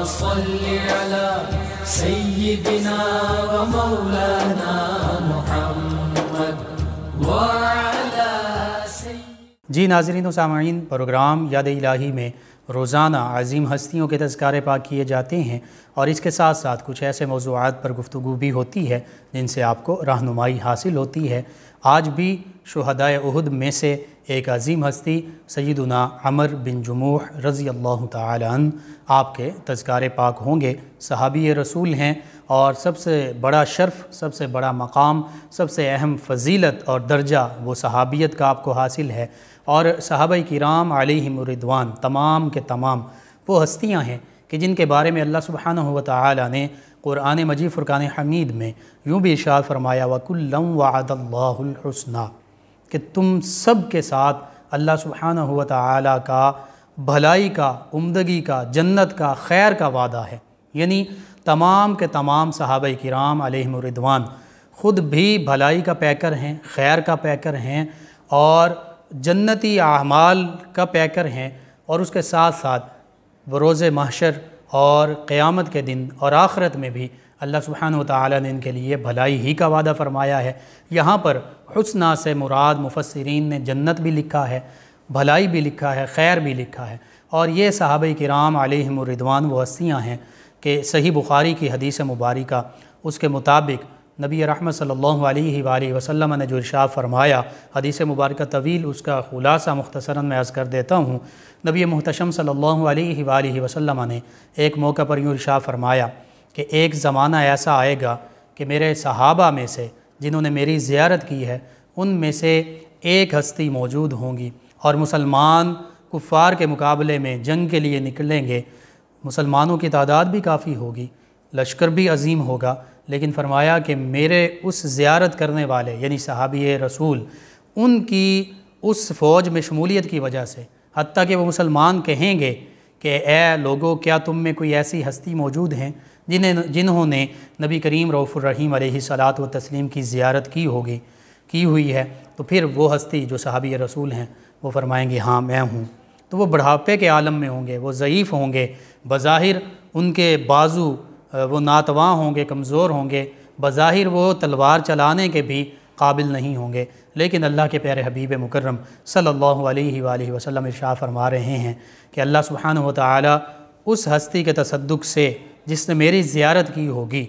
जी नाजरीन व सामीन प्रोग्राम याद इलाही में रोज़ाना अजीम हस्तियों के तस्कारे पाक किए जाते हैं और इसके साथ साथ कुछ ऐसे मौजूद पर गुफ्तु भी होती है जिनसे आपको रहनुमाई हासिल होती है आज भी शहदाय उहद में से एक अजीम हस्ती सैदुना अमर बिन जमूह रज़ी अल्लाह तन आपके तस्कार पाक होंगे सहाबी रसूल हैं और सबसे बड़ा शर्फ सबसे बड़ा मकाम सबसे अहम फजीलत और दर्जा वो सहाबियत का आपको हासिल है और सहाब कराम आलिमरिदवान तमाम के तमाम वो हस्तियाँ हैं कि जिनके बारे में अल्लाह सुबहान हुआ ताली ने क़ुरान मजीद फ़ुरक़ान हमीद में यूँ भी इशार फरमाया वकुल्लम वादल्लासना कि तुम सब के साथ अल्लाह सुबहान हुआ का भलाई का उमदगी का जन्नत का खैर का वादा है यानी तमाम के तमाम सहाब कराम आलमरिदवान ख़ुद भी भलाई का पैकर हैं खैर का पैकर हैं और जन्नती आमाल का पैकर हैं और उसके साथ साथ रोज़ महशर और क़यामत के दिन और आखरत में भी अल्लाह सुबहान ताली ने इनके लिए भलाई ही का वादा फ़रमाया है यहाँ पर हसना से मुराद मुफसरीन ने जन्नत भी लिखा है भलाई भी लिखा है खैर भी लिखा है और ये साहब कराम आलमरिदवान वो हस्तियाँ हैं कि सही बुखारी की हदीस मुबारक उसके मुताबिक नबी रहमत सल्लल्लाहु अलैहि सल्ला वसल्लम ने जो इर्शा फरमाया हदीस मुबारक तवील उसका खुलासा मुख्तसरा मैं अर्ज़ कर देता हूँ नबी महतशम सल्लल्लाहु अलैहि वसल्लम ने एक मौका पर यूँ इर्शा फरमाया कि एक ज़माना ऐसा आएगा कि मेरे सहाबा में से जिन्होंने मेरी ज़्यारत की है उनमें से एक हस्ती मौजूद होंगी और मुसलमान कुफ़ार के मुकाबले में जंग के लिए निकलेंगे मुसलमानों की तादाद भी काफ़ी होगी लश्कर भी अजीम होगा लेकिन फरमाया कि मेरे उस ज़्यारत करने वाले यानी सहाबी रसूल उनकी उस फ़ौज में शमूलियत की वजह से हती कि वह मुसलमान कहेंगे कि ए लोगों क्या तुम में कोई ऐसी हस्ती मौजूद हैं जिन्हें जिन्होंने नबी करीम रऊफ़ुररहीम सलात व तस्लीम की ज़्यारत की होगी की हुई है तो फिर वो हस्ती जो सहाबी रसूल हैं वो फरमाएंगे हाँ मैं हूँ तो वो बढ़ापे के आलम में होंगे वो ज़यीफ़ होंगे बज़ाहिर उनके बाजू वो नातवा होंगे कमज़ोर होंगे बज़ाहिर वो तलवार चलाने के भी काबिल नहीं होंगे लेकिन अल्लाह के प्यारे हबीब मुकर्रम सल्लल्लाहु अलैहि वसल्लम वसम इर्शा फरमा रहे हैं कि अल्लाह सुबहान व ताली उस हस्ती के तसदुक से जिसने मेरी ज़्यारत की होगी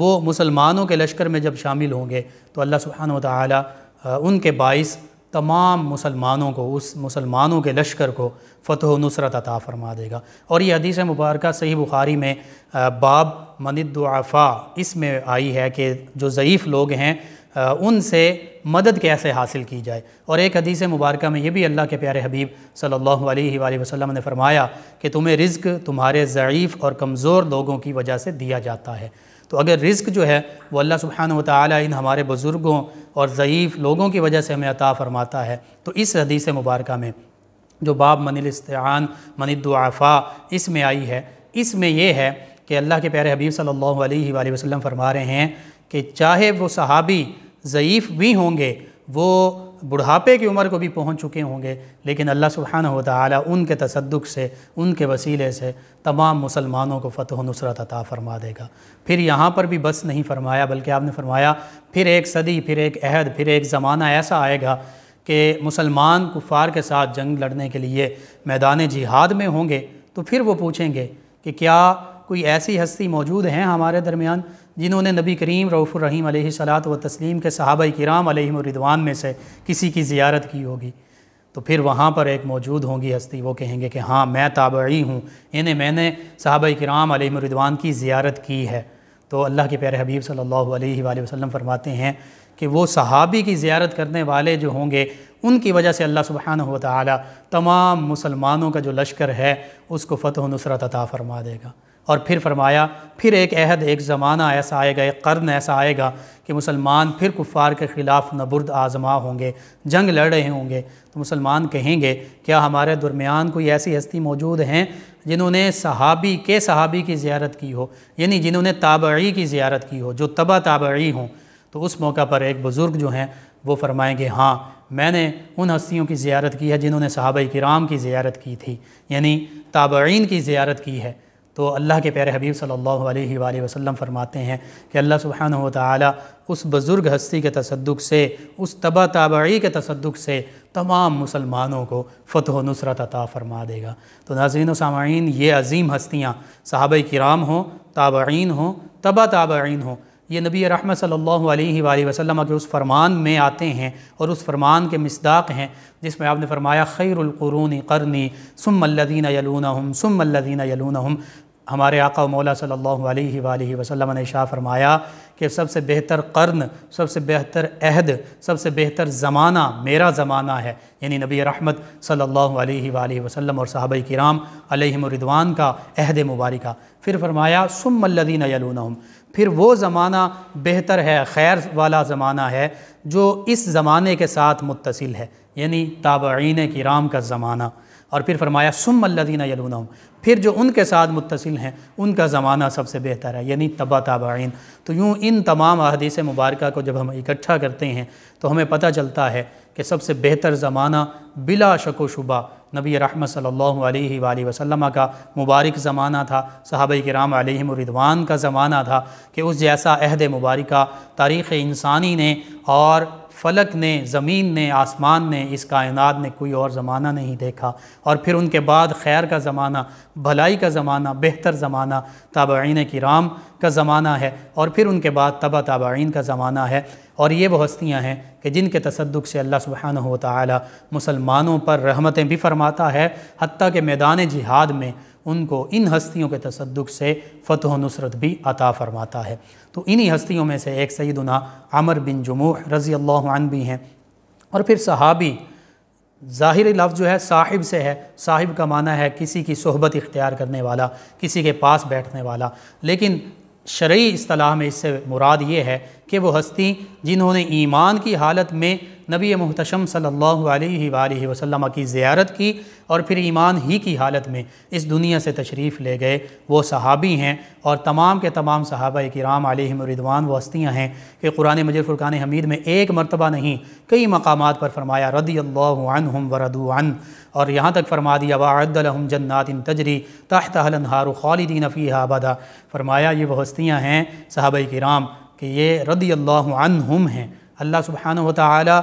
वो मुसलमानों के लश्कर में जब शामिल होंगे तो अल्लाह सुबहान व उनके बाईस तमाम मुसलमानों को उस मुसलमानों के लश्कर को फ़तह नुसरत अता फ़रमा देगा और ये हदीस मुबारक सही बुखारी में बाब मनिदुआफ़ा इसमें आई है कि जो ज़यीफ़ लोग हैं उनसे मदद कैसे हासिल की जाए और एक हदीस मुबारक में ये भी अल्लाह के प्यारे हबीब सल्लल्लाहु अलैहि वसल्लम ने फरमाया कि तुम्हें रिज्क तुम्हारे ज़यीफ़ और कमज़ोर लोगों की वजह से दिया जाता है तो अगर रिस्क जो है वो अल्लाह सुबहान ताली इन हमारे बुज़ुर्गों और ज़यीफ़ लोगों की वजह से हमें अता फ़रमाता है तो इस हदीस मुबारक में जो बाब मनिलस्तान दुआफ़ा इसमें आई है इसमें यह है कि अल्लाह के प्यारे हबीब सल्लल्लाहु अलैहि वसल्लम फरमा रहे हैं कि चाहे वो सहाबी ज़यीफ़ भी होंगे वो बुढ़ापे की उम्र को भी पहुंच चुके होंगे लेकिन अल्लाह सुबहान होता उनके तसदुक से उनके वसीले से तमाम मुसलमानों को फ़तह नुसरत अता फ़रमा देगा फिर यहाँ पर भी बस नहीं फरमाया बल्कि आपने फरमाया फिर एक सदी फिर एक अहद फिर एक ज़माना ऐसा आएगा कि मुसलमान कुफ़ार के साथ जंग लड़ने के लिए मैदान जिहाद में होंगे तो फिर वो पूछेंगे कि क्या कोई ऐसी हस्ती मौजूद हैं हमारे दरमियान जिन्होंने नबी करीम रऊफ़ुररहीम सलात व तस्लीम के सहाबा कराम रिदवान में से किसी की ज़ियारत की होगी तो फिर वहाँ पर एक मौजूद होंगी हस्ती वो कहेंगे कि हाँ मैं ताबड़ी हूँ इन्हें मैंने सहाबा कराम रिदवान की ज़ियारत की है तो अल्लाह के प्यारे हबीब सल्लल्लाहु अलैहि वसल्लम फरमाते हैं कि वो सहाबी की ज़्यारत करने वाले जो होंगे उनकी वजह से अल्लाह सुबहान तमाम मुसलमानों का जो लश्कर है उसको फ़तह नुसरत अता फ़रमा देगा और फिर फरमाया फिर एक अहद एक ज़माना ऐसा आएगा एक कर्न ऐसा आएगा कि मुसलमान फिर कुफ़ार के ख़िलाफ़ नबुर्द आज़मा होंगे जंग लड़ रहे होंगे तो मुसलमान कहेंगे क्या हमारे दरमियान कोई ऐसी हस्ती मौजूद हैं जिन्होंने सहाबी के सहाबी की ज़्यारत की हो यानी जिन्होंने ताबड़ी की ज़्यारत की हो जो तबा ताबड़ी हों तो उस मौका पर एक बुज़ुर्ग जो हैं वो फरमाएँगे हाँ मैंने उन हस्तियों की ज़्यारत की है जिन्होंने सहाबा कराम की ज़्यारत की थी यानी ताबड़ीन की ज़्यारत की है तो अल्लाह के प्यारे हबीब सल्लल्लाहु अलैहि वसल्लम फरमाते हैं कि अल्लाह सुबहान ताली उस बुज़ुर्ग हस्ती के तसदुक से उस तबा ताबड़ी के तसदुक से तमाम मुसलमानों को फ़तह नुसरत अता फ़रमा देगा तो नाजीन सामीन ये अजीम हस्तियाँ साहब कराम हों ताबड़ीन हों तबा ताबड़ीन हों ये नबी रहमत सल्लल्लाहु अलैहि वसल्लम के उस फरमान में आते हैं और उस फरमान के मिसदाक हैं जिसमें आपने फरमाया खैरक़रून करनी सुमल्लिन यलून हम सुमल्लिन यलून हम हमारे आका मौला सल्लल्लाहु अलैहि सल्ला वसल्लम ने शाह फरमाया कि सबसे बेहतर कर्न सबसे बेहतर अहद सबसे बेहतर ज़माना मेरा ज़माना है यानी नबी रहमत सल्लल्लाहु अलैहि वसल्लम और साहब कराम रिदवान का अहद मुबारक फिर फरमाया सुमल्लिन यलूनहम फिर वो ज़माना बेहतर है खैर वाला ज़माना है जो इस ज़माने के साथ मुतसिल है यानी ताबीन कराम का ज़माना और फिर फरमाया सुम अल्लादीना यलूनाम फिर जो उनके साथ मुतसिल हैं उनका ज़माना सबसे बेहतर है यानी तबा तबाइन तो यूँ इन तमाम अहदीस मुबारक को जब हम इकट्ठा करते हैं तो हमें पता चलता है कि सबसे बेहतर ज़माना बिला शको शुबा नबी रहमत सल्लल्लाहु अलैहि वसल्लम का मुबारक ज़माना था सहाबा कराम रिदवान का ज़माना था कि उस जैसा अहद मुबारक तारीख़ इंसानी ने और फ़लक ने ज़मीन ने आसमान ने इस कायनात ने कोई और ज़माना नहीं देखा और फिर उनके बाद खैर का ज़माना भलाई का ज़माना बेहतर ज़माना की किराम का ज़माना है और फिर उनके बाद तबा ताबीन का ज़माना है और ये वो हस्तियाँ हैं कि जिनके तसदक से अल्लाह सुबहान ताली मुसलमानों पर रहमतें भी फरमाता है हती के मैदान जिहाद में उनको इन हस्तियों के तसदक से फ़तह नुसरत भी अता फ़रमाता है तो इन्हीं हस्तियों में से एक सईदना आमर बिन जमूह रज़ी अल्लाह भी हैं और फिर सहाबी ज़ाहिर लफ्ज़ जो है साहिब से है साहिब का माना है किसी की सहबत इख्तियार करने वाला किसी के पास बैठने वाला लेकिन शर्य असलाह में इससे मुराद ये है कि वो हस्ती जिन्होंने ईमान की हालत में नबी महतम सल्लल्लाहु अलैहि वसल्लम की ज़्यारत की और फिर ईमान ही की हालत में इस दुनिया से तशरीफ़ ले गए वो सहाबी हैं और तमाम के तमाम सहाबा कराम रिदवान वो हस्तियाँ हैं कि कुरान मजर फुरकान हमीद में एक मरतबा नहीं कई मकाम पर फ़रमाया रदी अल्लाम वरदून और यहाँ तक फ़रमा दिया वादम जन्नात तजरी तहत हार खालिदीन फ़ी आबादा फ़रमाया ये वो हस्तियाँ हैं सहाबा कराम कि ये रदी अल्लाह हम हैं अल्लाह सुबहान ताली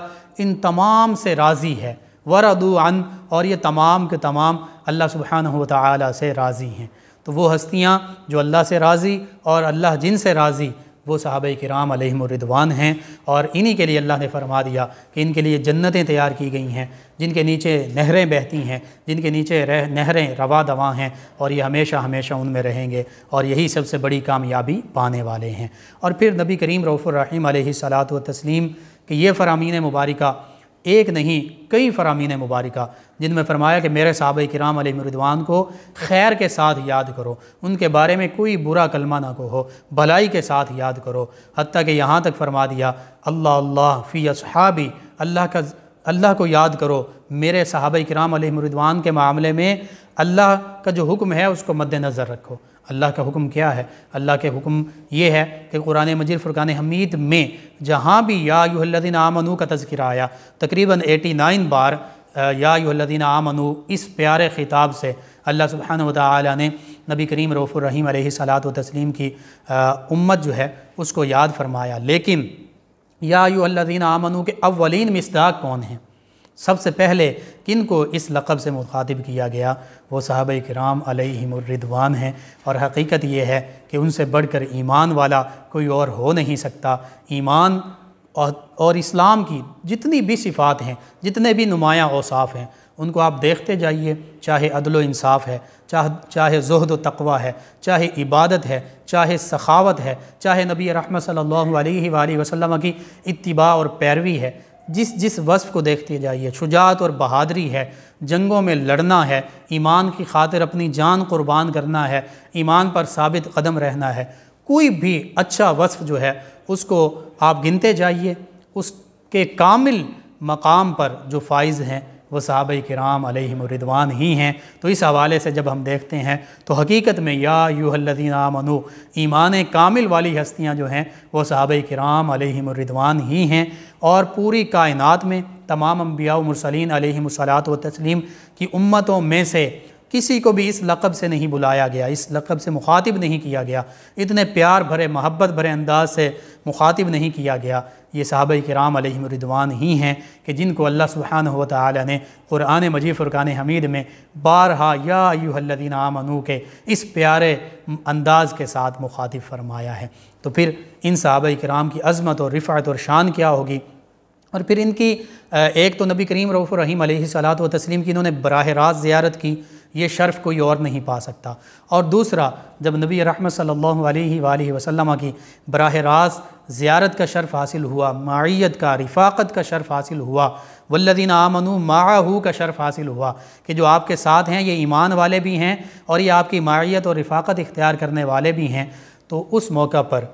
इन तमाम से राज़ी है वरदू अन और ये तमाम के तमाम अल्लाह सुबहान ताली से राज़ी हैं तो वो हस्तियाँ जो अल्लाह से राज़ी और अल्लाह जिन से राज़ी वो साहब कराम अलहमरिदवान हैं और इन्हीं के लिए अल्लाह ने फरमा दिया कि इनके लिए जन्नतें तैयार की गई हैं जिनके नीचे नहरें बहती हैं जिनके नीचे रह नहरें रवा दवा हैं और ये हमेशा हमेशा उनमें रहेंगे और यही सबसे बड़ी कामयाबी पाने वाले हैं और फिर नबी करीम रऊफ़ुररिम सलात व तस्लीम कि ये फ़रामीन मुबारका एक नहीं कई फ़रामीन मुबारक जिनमें फरमाया कि मेरे साहब कराम अली को खैर के साथ याद करो उनके बारे में कोई बुरा कलमा ना कहो भलाई के साथ याद करो हती कि यहाँ तक फरमा दिया अल्लाह अल्लाह फ़ी असहाबी अल्लाह का अल्लाह को याद करो मेरे साहब कराम अली मरिदवान के मामले में अल्लाह का जो हुक्म है उसको मद्दनज़र रखो अल्लाह का हुक्म क्या है अल्लाह के हुक्म ये है कि कुरान मजीद फ़ुरान हमीद में जहाँ भी या यूहल्लिन आमनू का तस्करा आया तकरीबन एटी नाइन बार या यूहल्लिन आमनू इस प्यारे ख़िताब से अल्लाह सुबहान वाली ने नबी करीम रफ़ुररहीम सलात तस्लीम की उम्मत जो है उसको याद फरमाया लेकिन या यूहल्लिन आमनू के अवलिन मिसदाक कौन हैं सबसे पहले किन को इस लक़ब से मुखातिब किया गया वो साहब कराम अलहमरिदवान हैं और हकीकत ये है कि उनसे बढ़कर ईमान वाला कोई और हो नहीं सकता ईमान और, और इस्लाम की जितनी भी सिफ़ात हैं जितने भी नुमाया औसाफ़ हैं उनको आप देखते जाइए चाहे अदल इंसाफ़ है चाह चाहे जहद तकवा है चाहे इबादत है चाहे सखावत है चाहे नबी रहमत सल्लल्लाहु अलैहि वसल्लम की इतबा और पैरवी है जिस जिस वस्फ़ को देखते जाइए शुजात और बहादरी है जंगों में लड़ना है ईमान की खातिर अपनी जान कुर्बान करना है ईमान पर साबित कदम रहना है कोई भी अच्छा वस्फ़ जो है उसको आप गिनते जाइए उसके कामिल मकाम पर जो फ़ाइज़ हैं वो साहब कराम अलहमरिदवान ही हैं तो इस हवाले से जब हम देखते हैं तो हकीकत में या यूहल्लिना मनु ईमान कामिल वाली हस्तियाँ जो हैं वो साहब कराम अलहमरिदवान ही हैं और पूरी कायनत में तमाम अम्बिया मरसलिन सलात व तस्लीम की उम्मतों में से किसी को भी इस लक़ब से नहीं बुलाया गया इस लक़ब से मुखातिब नहीं किया गया इतने प्यार भरे मोहब्बत भरे अंदाज से मुखातिब नहीं किया गया ये साहब कराम रिदवान ही हैं कि जिनको अल्लाह सुबहान व ने क़ुरान मजीद फ़ुरान हमीद में बारहा यादीन आमनू के इस प्यारे अंदाज़ के साथ मुखातिब फरमाया है तो फिर इन साहब कराम की अज़मत और रिफ़त और शान क्या होगी और फिर इनकी एक तो नबी करीम रऊफ़ सलात व तस्लीम की इन्होंने बरह रास्त ज़्यारत की ये शर्फ़ कोई और नहीं पा सकता और दूसरा जब नबी रहमत सल्लल्लाहु अलैहि वसल्लम की बराह रास्त ज़्यारत का शर्फ़ हासिल हुआ माइत का रिफ़ाक़त का शर्फ़ हासिल हुआ वल्लिन आमनु माहू का शर्फ़ हासिल हुआ कि जो आपके साथ हैं ये ईमान वाले भी हैं और ये आपकी माइत और रिफ़ाक़त इख्तियार करने वाले भी हैं तो उस मौका पर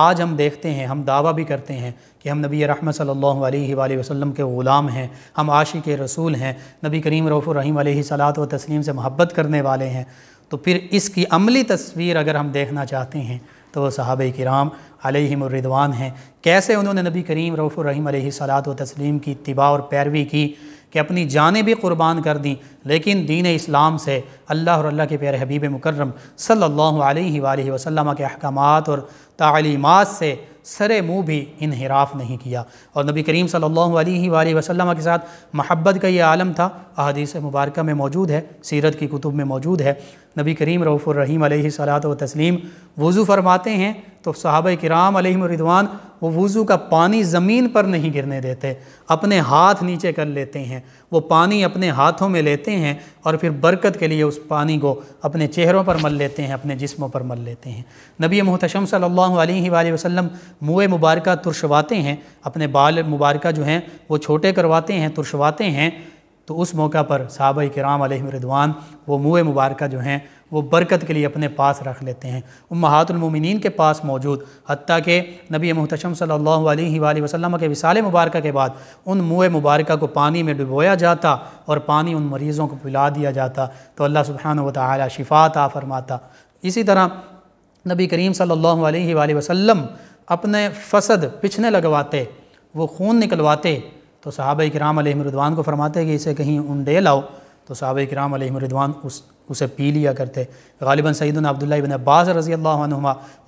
आज हम देखते हैं हम दावा भी करते हैं कि हम नबी रहमत सल्लल्लाहु अलैहि वसल्लम के ग़ुलाम हैं हम आशी के रसूल हैं नबी करीम रफ़ुररहीम सलात व तस्लीम से मोहब्बत करने वाले हैं तो फिर इसकी अमली तस्वीर अगर हम देखना चाहते हैं तो वह साहब कराम अलहमरिदवान हैं कैसे उन्होंने नबी करीम रहीम सलात व तस्लीम की इतबा और पैरवी की कि अपनी जानें भी कुर्बान कर दी लेकिन दीन इस्लाम से अल्लाह और अल्लाह के प्यारे हबीब मुकर्रम सल्लल्लाहु अलैहि वसल्लम के अहकाम और तालीमत से सरे मुंह भी इनहराफ नहीं किया और नबी करीम सल्लल्लाहु अलैहि वसल्लम के साथ महब्बत का ये आलम था अहदीस मुबारक में मौजूद है सीरत की कुतुब में मौजूद है नबी करीम रऊफ़ुर रहीम सलात व तस्लीम वज़ू फरमाते हैं तो साहब कराम रिदवान वो वज़ू का पानी ज़मीन पर नहीं गिरने देते अपने हाथ नीचे कर लेते हैं वो पानी अपने हाथों में लेते हैं और फिर बरकत के लिए उस पानी को अपने चेहरों पर मल लेते हैं अपने जिस्मों पर मल लेते हैं नबी मोहतशम सल्ला वसलम मुए मुँह मुबारक तुरशवाते हैं अपने बाल मुबारक जो हैं वो छोटे करवाते हैं तुरशवाते हैं तो उस मौका पर साहब कराम रिदवान वो मुँह मुबारक जो हैं वो बरकत के लिए अपने पास रख लेते हैं उम्मातुलमिन के पास मौजूद हती के नबी महतशम सल्ला वसलम के विसाल मुबारक के बाद उन मुँह मुबारक को पानी में डुबोया जाता और पानी उन मरीज़ों को पिला दिया जाता तो अल्लाह सुबहान वाली शिफाता फरमाता इसी तरह नबी करीम सल्ला वसलम अपने फसद पिछने लगवाते वो खून निकलवाते तो साहब कराम रिदवान को फरमाते कि इसे कहीं उंडे लाओ तो साहब कराम रिदवान उस उसे पी लिया करते गालिबा सईदन अब्दुल्ल बिन अब्बास रज़ी अल्लाह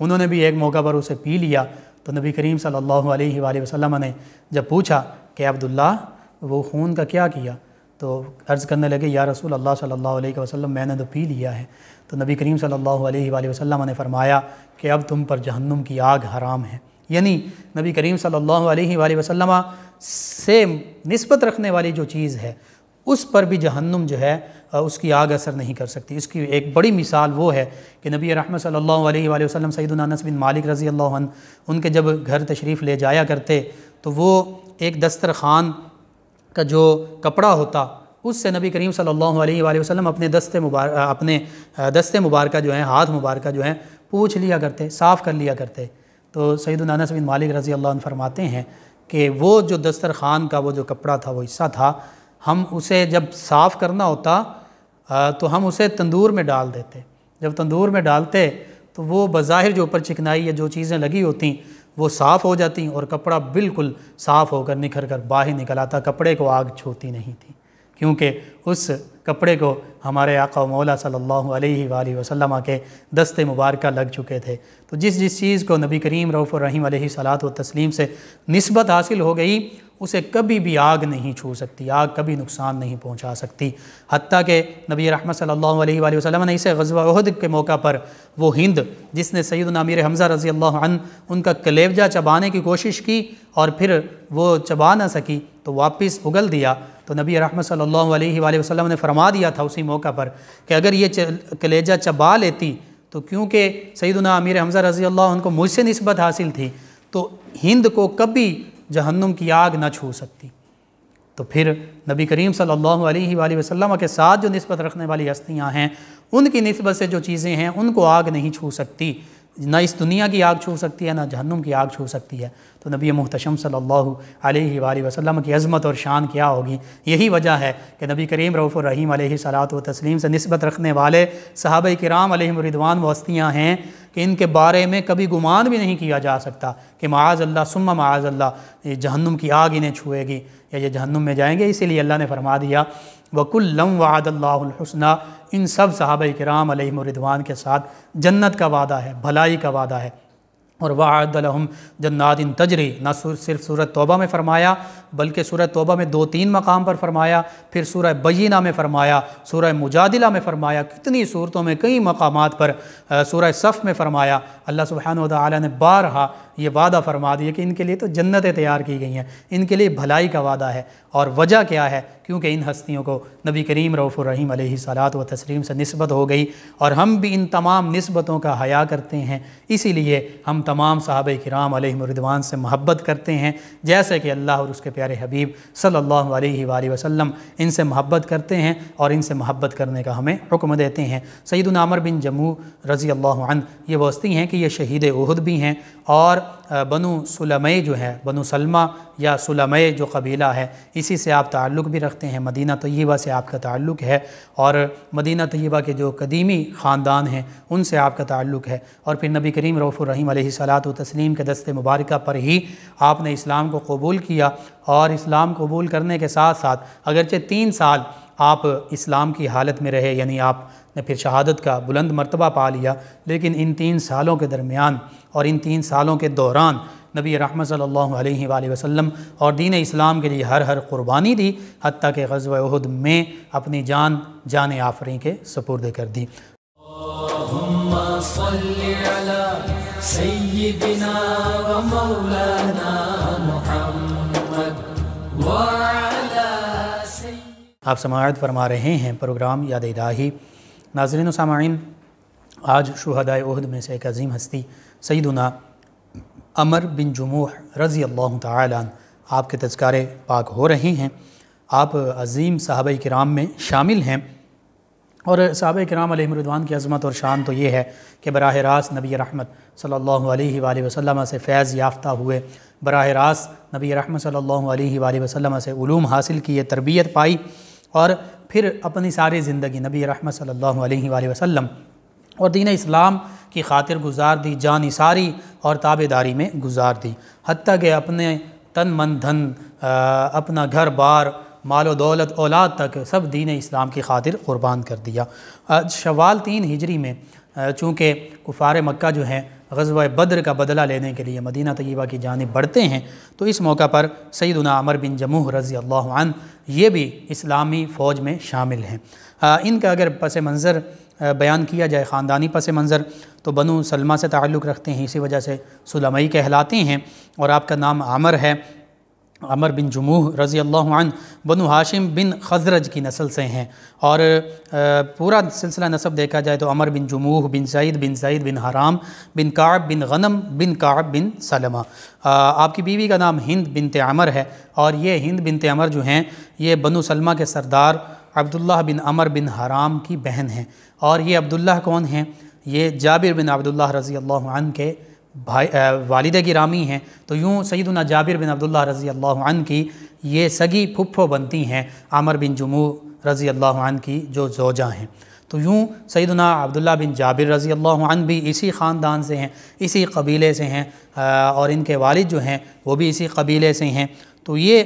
उन्होंने भी एक मौका पर उसे पी लिया तो नबी करीम सल्लल्लाहु अलैहि वसल्लम ने जब पूछा कि अब्दुल्ला वो खून का क्या किया तो अर्ज़ करने लगे या रसूल अल्लाह सल्लल्लाहु अलैहि वसल्लम मैंने तो पी लिया है तो नबी करीम सल्लल्लाहु अलैहि वसल्लम ने फरमाया कि अब तुम पर जहन्नुम की आग हराम है यानी नबी करीम सल्लल्लाहु अलैहि वसल्लम से नस्बत रखने वाली जो चीज़ है उस पर भी जहन्नुम जो है उसकी आग असर नहीं कर सकती इसकी एक बड़ी मिसाल वो है कि नबी रहमत सल्लल्लाहु अलैहि वसल्लम सैदुल बिन मालिक रज़ी अल्लाह उनके जब घर तशरीफ़ ले जाया करते तो वो एक दस्तरखान का जो कपड़ा होता उससे नबी करीम सल्लल्लाहु अलैहि वसल्लम अपने दस्ते मुबार अपने दस्ते मुबारक जो हैं हाथ मुबारक जो हैं पूछ लिया करते साफ़ कर लिया करते तो सैदुलनानस बिन मालिक रज़ी अल्लाह फरमाते हैं कि वो जो दस्तरखान का वो जो कपड़ा था वो हिस्सा था हम उसे जब साफ़ करना होता तो हम उसे तंदूर में डाल देते जब तंदूर में डालते तो वो बाहिर जो ऊपर चिकनाई या जो चीज़ें लगी होती वो साफ़ हो जाती और कपड़ा बिल्कुल साफ़ होकर निखर कर बाहर निकल आता कपड़े को आग छूती नहीं थी क्योंकि उस कपड़े को हमारे आका मौला सल्लल्लाहु अलैहि वसल्लम के दस्ते मुबारक लग चुके थे तो जिस जिस चीज़ को नबी करीम रऊफ़ रहीम सलात व तस्लीम से नस्बत हासिल हो गई उसे कभी भी आग नहीं छू सकती आग कभी नुकसान नहीं पहुंचा सकती हती कि नबी रहमत सल्लल्लाहु अलैहि वसल्लम ने इसे गजवा उहद के मौका पर वो हिंद जिसने सैद अमीर हमज़ा रज़ी अल्लाह उनका कलेवजा चबाने की कोशिश की और फिर वो चबा ना सकी तो वापस उगल दिया तो नबी रहमत सल्लल्लाहु अलैहि वसल्लम ने फरमा दिया था उसी मौका पर कि अगर ये कलेजा चबा लेती तो क्योंकि सईदना अमीर हमज़ा रज़ी अल्लाह उनको मुझसे नस्बत हासिल थी तो हिंद को कभी जहन्नुम की आग न छू सकती तो फिर नबी करीम सल्लल्लाहु अलैहि वसल्लम के साथ जो नस्बत रखने वाली हस्तियाँ हैं उनकी नस्बत से जो चीज़ें हैं उनको आग नहीं छू सकती ना इस दुनिया की आग छू सकती है ना जहन्नुम की आग छू सकती है तो नबी महतशम सल्लल्लाहु अलैहि वसल्लम की अज़मत और शान क्या होगी यही वजह है कि नबी करीम रऊफ़ रहीम सलात व तस्लीम से नस्बत रखने वाले साहब कराम रिदवान वस्तियाँ हैं कि इनके बारे में कभी गुमान भी नहीं किया जा सकता कि माज़ अल्लाह सुम्मा माज़ अल्लाह ये जहन्नुम की आग इन्हें छुएगी या ये जहन्नुम में जाएंगे इसीलिए अल्लाह ने फरमा दिया वकुल्लम वादल्लासना इन सब साहब कराम अलमरिदवान के साथ जन्नत का वादा है भलाई का वादा है और वाहम जन्नात इन तजरी न सिर्फ सूरत तोबा में फ़रमाया बल्कि सूरत तोबा में दो तीन मकाम पर फ़रमाया फिर सूरह बैना में फ़रमाया सूरह मुजादिला में फ़रमाया कितनी सूरतों में कई मकाम पर सूरह सफ़ में फ़रमाया अल्लाह सुबहान ने बारहा ये वादा फरमा दिया कि इनके लिए तो जन्नतें तैयार की गई हैं इनके लिए भलाई का वादा है और वजह क्या है क्योंकि इन हस्तियों को नबी करीम रऊफ़ुररहीम सलात व तस्लीम से नस्बत हो गई और हम भी इन तमाम नस्बतों का हया करते हैं इसीलिए हम तमाम साहब कराम मरदवान से महब्बत करते हैं जैसे कि अल्लाह और उसके प्यारे हबीब सल्ला वसम इनसे महब्बत करते हैं और इनसे महब्बत करने का हमें हुक्म देते हैं सईद नामर बिन जमू रज़ी अल्लाह ये वस्ती हैं कि ये शहीद उहद भी हैं और बनु सुलमय जो है बनु सलमा या सुलमय जो कबीला है इसी से आप ताल्लुक़ भी रखते हैं मदीना तयबा से आपका ताल्लुक़ है और मदीना तयबा के जो कदीमी ख़ानदान हैं उनसे आपका ताल्लुक़ है और फिर नबी करीम रफ़ुररहीम सलात तस्लीम के दस्ते मुबारक पर ही आपने इस्लाम को कबूल किया और इस्लाम कबूल करने के साथ साथ अगरचे तीन साल आप इस्लाम की हालत में रहे यानी आप ने फिर शहादत का बुलंद मरतबा पा लिया लेकिन इन तीन सालों के दरमियान और इन तीन सालों के दौरान नबी रहमत सल्लल्लाहु अलैहि वसल्लम और दीन इस्लाम के लिए हर हर कुर्बानी दी हती कि गज़ब में अपनी जान जान आफरी के सपुर्द कर दी आप समायत फरमा रहे हैं प्रोग्राम याद इलाही नाजरन सामाइन आज शहदाय उहद में से एक अजीम हस्ती सईदना अमर बिन जमूह रज़ी अल्लाह तालन आपके तस्कारे पाक हो रहे हैं आप अजीम साहब कराम में शामिल हैं और साहब कराम अलमरदान की अजमत और शान तो ये है कि बरह रास्त नबी रहमत सल्ला वसम से फैज़ याफ़्ता हुए बरह रास्त नबी रहमत सल्ला वसम से ूम हासिल किए तरबियत पाई और फिर अपनी सारी ज़िंदगी नबी रहमत सल्लल्लाहु अलैहि वसल्लम और दीन इस्लाम की खातिर गुजार दी जान सारी और ताबेदारी में गुजार दी हती के अपने तन मन धन अपना घर बार मालो दौलत औलाद तक सब दीन इस्लाम की खातिर क़ुरबान कर दिया शवाल तीन हिजरी में चूँकि कुफार मक्का जो हैं गजवा बद्र का बदला लेने के लिए मदीना तयबा की जानब बढ़ते हैं तो इस मौका पर सईदना अमर बिन जमूह रज़ी अल्लाह ये भी इस्लामी फ़ौज में शामिल हैं इनका अगर पस मंज़र बयान किया जाए ख़ानदानी पस मंज़र तो बनु सलमा से ताल्लुक़ रखते हैं इसी वजह से सुलमई कहलाते हैं और आपका नाम आमर है अमर बिन जमूह रज़ी अल्लाह बनु हाशिम बिन खजरज की नस्ल से हैं और पूरा सिलसिला नसब देखा जाए तो अमर बिन जमूह बिन सईद बिन सईद बिन हराम बिन काब बिन गनम बिन काब बिन सलमा आपकी बीवी का नाम हिंद बिन अमर है और ये हिंद बिन तमर जो हैं ये बनु सलमा के सरदार अब्दुल्ला बिन अमर बिन हराम की बहन हैं और ये अब्दुल्ला कौन हैं ये जाबिर बिन अब्दुल्ला रज़ी अल्लाह के भाई वालद गिरामी हैं तो यूँ सैदना जाबिर बिन अब्दुल्ला रज़ी अल्लाह की ये सगी फुफ्फो बनती हैं आमर बिन जमू रज़ी अल्लाह की जो जोजा हैं तो यूँ सैदना अब्दुल्ला बिन जाबिर रज़ी अल्लाह भी इसी ख़ानदान से हैं इसी कबीले से हैं और इनके वालिद जो हैं वो भी इसी कबीले से हैं तो ये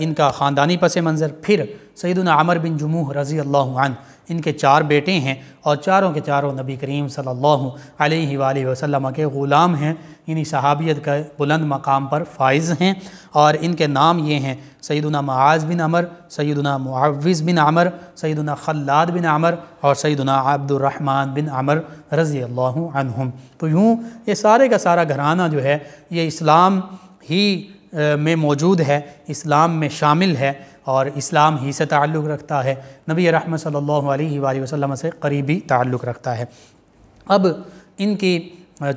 इनका ख़ानदानी पस मंज़र फिर सैदना आमर बिन जमू रज़ी अल्लाह इनके चार बेटे हैं और चारों के चारों नबी करीम सल्लल्लाहु अलैहि वसल्लम के ग़ुलाम हैं इन्हीं सहाबियत का बुलंद मकाम पर फाइज़ हैं और इनके नाम ये हैं सैदना मआज़ बिन अमर सैदना मुआवज़ बिन अमर सैदना खल्लाद बिन अमर और सैदना अब्दुलरहमान बिन अमर रज़ी अल्लाम तो यूँ ये सारे का सारा घराना जो है ये इस्लाम ही में मौजूद है इस्लाम में शामिल है और इस्लाम ही से ताल्लुक़ रखता है नबी रहमत सल्लल्लाहु अलैहि वसल्लम से करीबी ताल्लुक़ रखता है अब इनकी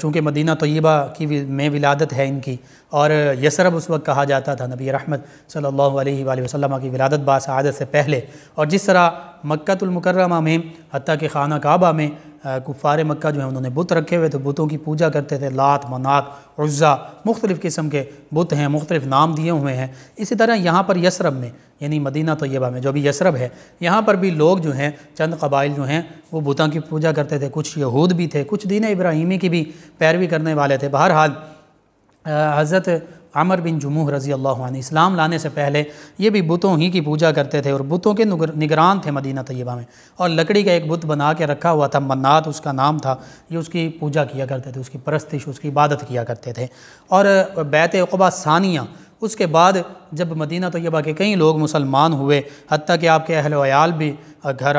चूँकि मदीना तयबा की में विलादत है इनकी और यसरब उस वक्त कहा जाता था नबी रहमत सल्लल्लाहु अलैहि वसल्लम की विलादत बासदत से पहले और जिस तरह मक्तुलमकरमा में हती के ख़ाना काबा में कुफ़ार मक्का जो है उन्होंने बुत रखे हुए थे तो बुतों की पूजा करते थे लात मनात उज़ा मुख्तलिफ़ किस्म के बुत हैं मुख्तलिफ़ नाम दिए हुए हैं इसी तरह यहाँ पर यसरब में यानी मदीना तयबा में जो भी यसरब है यहाँ पर भी लोग जो हैं चंद कबाइल जो हैं वो बुतों की पूजा करते थे कुछ यहूद भी थे कुछ दीन इब्राहिमी की भी पैरवी करने वाले थे बहरहाल हज़रत आमर बिन जमूह रज़ी अल्लाह इस्लाम लाने से पहले ये भी बुतों ही की पूजा करते थे और बुतों के निगरान थे मदीना तैयबा में और लकड़ी का एक बुत बना के रखा हुआ था मन्नात उसका नाम था ये उसकी पूजा किया करते थे उसकी परस्तिश उसकी इबादत किया करते थे और बैत अबा सानिया उसके बाद जब मदीना तयबा के कई लोग मुसलमान हुए हती कि आपके अहल वयाल भी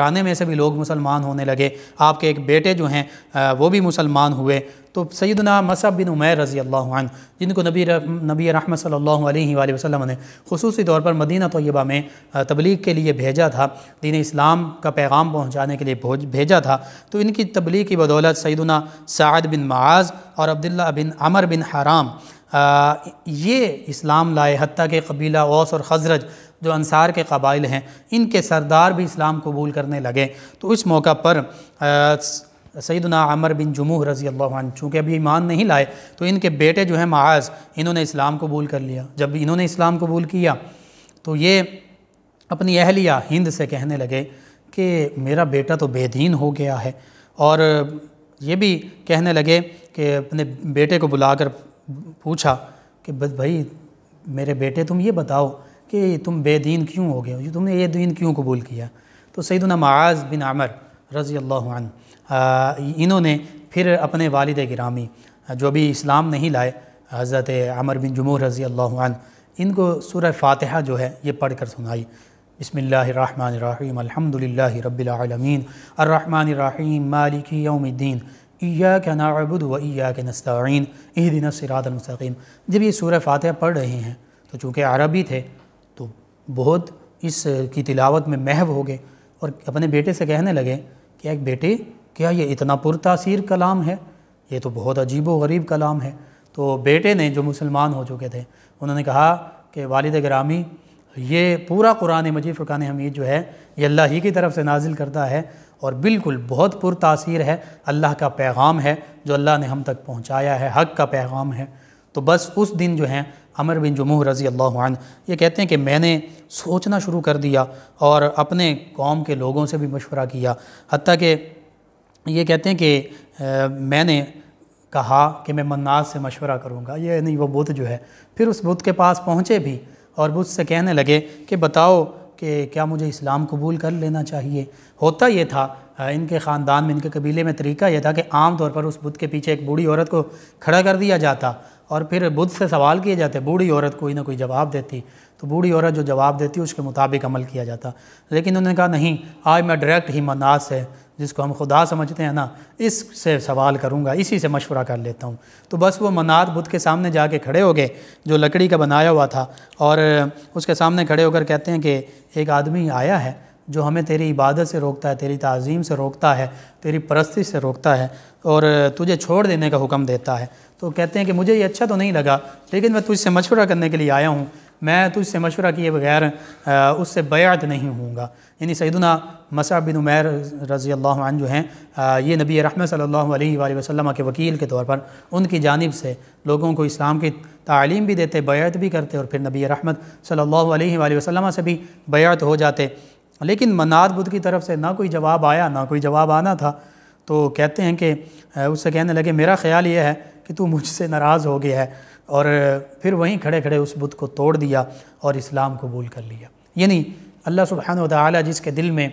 आने में से भी लोग मुसलमान होने लगे आपके एक बेटे जो हैं वो भी मुसलमान हुए तो सैदना मसब बिन उमैर रज़ी अल्लाह जिनको नबी र, नबी रहमत अलैहि वसम ने खसूसी तौर पर मदीना तयबा में तबलीग के लिए भेजा था दीन इस्लाम का पैगाम पहुँचाने के लिए भेजा था तो इनकी तबलीग की बदौलत सैदना साद बिन माज और अब्दुल्ला बिन अमर बिन हराम ये इस्लाम लाए हती के कबीला ओस और खजरज जो अनसार के कबाइल हैं इनके सरदार भी इस्लाम कबूल करने लगे तो इस मौका पर सईदना आमर बिन जमूह रज़ी अल्लाह चूँकि अभी ईमान नहीं लाए तो इनके बेटे जो हैं महाज इन्होंने इस्लाम कबूल कर लिया जब इन्होंने इस्लाम कबूल किया तो ये अपनी अहलिया हिंद से कहने लगे कि मेरा बेटा तो बेदीन हो गया है और ये भी कहने लगे कि अपने बेटे को बुलाकर पूछा कि बस भाई मेरे बेटे तुम ये बताओ कि तुम बेदीन क्यों हो गए हो तुमने ये दीन क्यों कबूल किया तो सईदना माज बिन आमर रज़ी अल्लाह इन्होंने फिर अपने वालद गिरामी जो भी इस्लाम नहीं लाए हज़रत अमर बिन जमूर रज़ी अल्लाह इनको सूर फातहा जो है ये पढ़ कर सुनाई बसमिल्लर अलहमदिल्ला रबीआलमीन अर्रहमानरहीम मालिकी यौमद्दीन ईया के नाबुद व ईया के नस्तारीन ई दिन जब ये सूर फातह पढ़ रहे हैं तो चूँकि अरबी थे तो बहुत इस की तिलावत में महव हो गए और अपने बेटे से कहने लगे कि एक बेटे क्या ये इतना पुरतासीर कलाम है ये तो बहुत अजीब व गरीब कलाम है तो बेटे ने जो मुसलमान हो चुके थे उन्होंने कहा कि वालद ग्रामी ये पूरा कुरान मजीद फ़ुरान हमीद जो है ये अल्लाह ही की तरफ से नाजिल करता है और बिल्कुल बहुत पुरतासीर है अल्लाह का पैगाम है जो अल्लाह ने हम तक पहुँचाया है हक का पैगाम है तो बस उस दिन जो है अमर बिन जमूह रज़ी अल्लाह ये कहते हैं कि मैंने सोचना शुरू कर दिया और अपने कौम के लोगों से भी मशवरा किया हती कि ये कहते हैं कि मैंने कहा कि मैं मन्नाज से मशवरा करूँगा ये नहीं वो बुद्ध जो है फिर उस बुद्ध के पास पहुँचे भी और बुद्ध से कहने लगे कि बताओ कि क्या मुझे इस्लाम कबूल कर लेना चाहिए होता ये था इनके ख़ानदान में इनके कबीले में तरीका यह था कि आम तौर पर उस बुद्ध के पीछे एक बूढ़ी औरत को खड़ा कर दिया जाता और फिर बुद्ध से सवाल किए जाते बूढ़ी औरत कोई ना कोई जवाब देती तो बूढ़ी औरत जो जवाब देती उसके मुताबिक अमल किया जाता लेकिन उन्होंने कहा नहीं आज मैं डायरेक्ट ही मनास है जिसको हम खुदा समझते हैं ना इससे सवाल करूँगा इसी से मशवरा कर लेता हूँ तो बस वो मनात बुद्ध के सामने जाके खड़े हो गए जो लकड़ी का बनाया हुआ था और उसके सामने खड़े होकर कहते हैं कि एक आदमी आया है जो हमें तेरी इबादत से रोकता है तेरी तज़ीम से रोकता है तेरी परस्ती से रोकता है और तुझे छोड़ देने का हुक्म देता है तो कहते हैं कि मुझे ये अच्छा तो नहीं लगा लेकिन मैं तुझसे मशवरा करने के लिए आया हूँ मैं तुझसे तो मशवरा किए बगैर उससे बयात नहीं हूँगा यानी सैदना मसा बिन उमैर रज़ी अल्लाह जो हैं ये नबी रहमत सल्लल्लाहु अलैहि वसल्लम के वकील के तौर पर उनकी जानब से लोगों को इस्लाम की तालीम भी देते बैत भी करते और फिर नबी रहमत सल्लल्लाहु अलैहि वसल्लम से भी बैत हो जाते लेकिन मनाद बुद्ध की तरफ से ना कोई जवाब आया ना कोई जवाब आना था तो कहते हैं कि उससे कहने लगे मेरा ख्याल ये है कि तू मुझसे नाराज़ हो गया है और फिर वहीं खड़े खड़े उस बुत को तोड़ दिया और इस्लाम कबूल कर लिया यानी अल्लाह सुबहान ताली जिसके दिल में